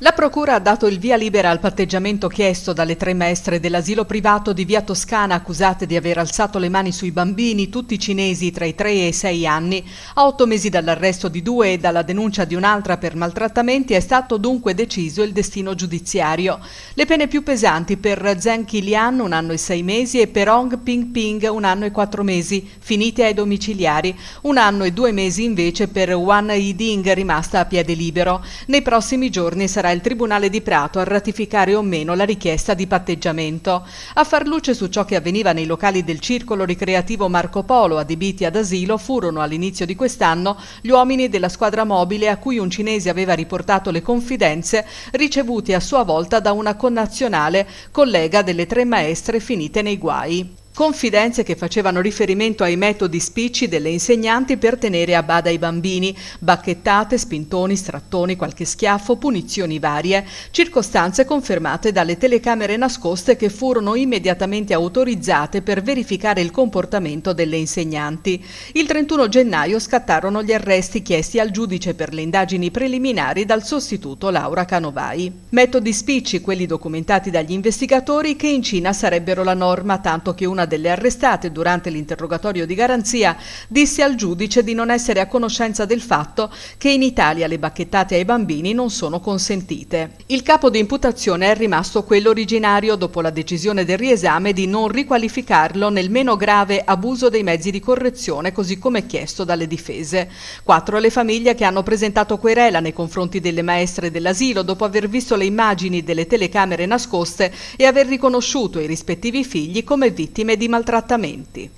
La Procura ha dato il via libera al patteggiamento chiesto dalle tre maestre dell'asilo privato di Via Toscana accusate di aver alzato le mani sui bambini, tutti cinesi tra i 3 e i 6 anni. A otto mesi dall'arresto di due e dalla denuncia di un'altra per maltrattamenti è stato dunque deciso il destino giudiziario. Le pene più pesanti per Zhang Kilian un anno e sei mesi e per Hong Ping Ping un anno e quattro mesi, finite ai domiciliari, un anno e due mesi invece per Wan Yiding rimasta a piede libero. Nei prossimi giorni sarà sarà il Tribunale di Prato a ratificare o meno la richiesta di patteggiamento. A far luce su ciò che avveniva nei locali del circolo ricreativo Marco Polo adibiti ad asilo furono all'inizio di quest'anno gli uomini della squadra mobile a cui un cinese aveva riportato le confidenze ricevuti a sua volta da una connazionale collega delle tre maestre finite nei guai. Confidenze che facevano riferimento ai metodi spicci delle insegnanti per tenere a bada i bambini, bacchettate, spintoni, strattoni, qualche schiaffo, punizioni varie, circostanze confermate dalle telecamere nascoste che furono immediatamente autorizzate per verificare il comportamento delle insegnanti. Il 31 gennaio scattarono gli arresti chiesti al giudice per le indagini preliminari dal sostituto Laura Canovai. Metodi spicci, quelli documentati dagli investigatori, che in Cina sarebbero la norma, tanto che una delle arrestate durante l'interrogatorio di garanzia disse al giudice di non essere a conoscenza del fatto che in Italia le bacchettate ai bambini non sono consentite. Il capo di imputazione è rimasto quello originario dopo la decisione del riesame di non riqualificarlo nel meno grave abuso dei mezzi di correzione così come chiesto dalle difese. Quattro le famiglie che hanno presentato querela nei confronti delle maestre dell'asilo dopo aver visto le immagini delle telecamere nascoste e aver riconosciuto i rispettivi figli come vittime di maltrattamenti.